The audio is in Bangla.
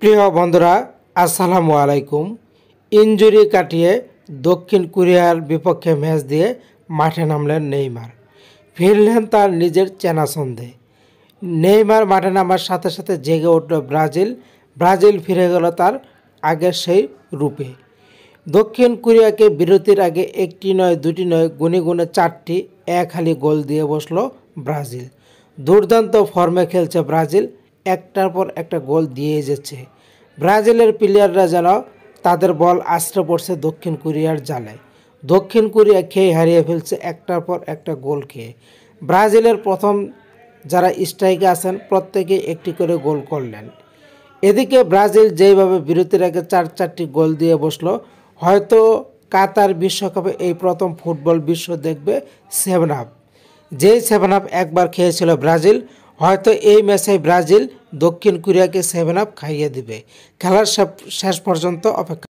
প্রিয় বন্ধুরা আসসালামু আলাইকুম ইঞ্জুরি কাটিয়ে দক্ষিণ কোরিয়ার বিপক্ষে ম্যাচ দিয়ে মাঠে নামলেন নেইমার ফিরলেন তার নিজের চেনা সন্ধে নেইমার মাঠে নামার সাথে সাথে জেগে উঠল ব্রাজিল ব্রাজিল ফিরে গেল তার আগের সেই রূপে দক্ষিণ কোরিয়াকে বিরতির আগে একটি নয় দুটি নয় গুনে গুনে চারটি এক হালি গোল দিয়ে বসল ব্রাজিল দুর্দান্ত ফর্মে খেলছে ব্রাজিল একটার পর একটা গোল দিয়ে যাচ্ছে ব্রাজিলের প্লেয়াররা যেন তাদের বল আশ্রে পড়ছে দক্ষিণ কোরিয়ার জালে দক্ষিণ কোরিয়া খেয়ে হারিয়ে ফেলছে একটার পর একটা গোল খেয়ে ব্রাজিলের প্রথম যারা স্ট্রাইকে আছেন প্রত্যেকে একটি করে গোল করলেন এদিকে ব্রাজিল যেইভাবে বিরতির আগে চার চারটি গোল দিয়ে বসলো হয়তো কাতার বিশ্বকাপে এই প্রথম ফুটবল বিশ্ব দেখবে সেভেন আপ যেই সেভেন আপ একবার খেয়েছিল ব্রাজিল হয়তো এই ম্যাচে ব্রাজিল দক্ষিণ কোরিয়াকে সেভেন আপ খাইয়ে দিবে খেলার শেষ পর্যন্ত অপেক্ষা